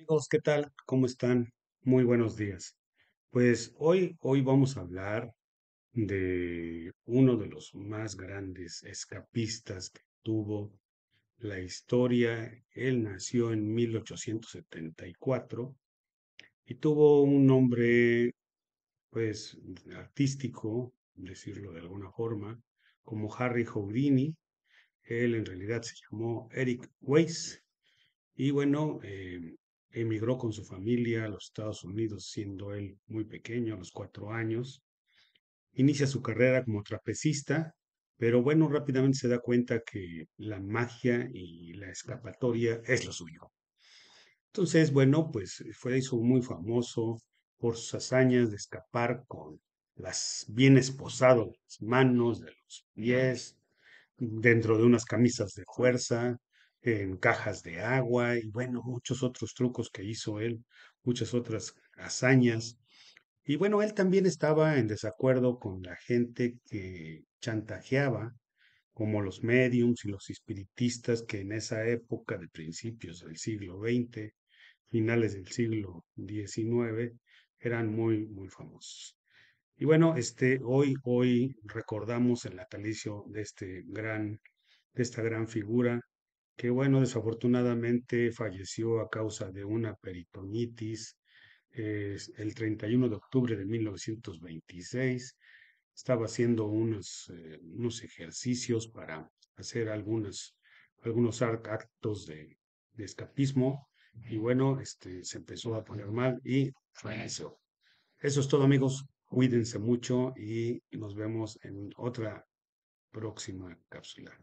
amigos, ¿qué tal? ¿Cómo están? Muy buenos días. Pues hoy, hoy vamos a hablar de uno de los más grandes escapistas que tuvo la historia. Él nació en 1874 y tuvo un nombre, pues, artístico, decirlo de alguna forma, como Harry Houdini. Él en realidad se llamó Eric Weiss. Y bueno, eh, emigró con su familia a los Estados Unidos siendo él muy pequeño, a los cuatro años. Inicia su carrera como trapecista, pero bueno, rápidamente se da cuenta que la magia y la escapatoria es lo suyo. Entonces, bueno, pues fue hizo muy famoso por sus hazañas de escapar con las bien posados, las manos, de los pies, dentro de unas camisas de fuerza, en cajas de agua y bueno, muchos otros trucos que hizo él, muchas otras hazañas. Y bueno, él también estaba en desacuerdo con la gente que chantajeaba, como los mediums y los espiritistas que en esa época de principios del siglo XX, finales del siglo XIX, eran muy, muy famosos. Y bueno, este, hoy, hoy recordamos el natalicio de, este gran, de esta gran figura que bueno, desafortunadamente falleció a causa de una peritonitis el 31 de octubre de 1926. Estaba haciendo unos, eh, unos ejercicios para hacer algunos, actos de, escapismo y bueno, este, se empezó a poner mal y falleció. Eso es todo amigos, cuídense mucho y nos vemos en otra próxima cápsula.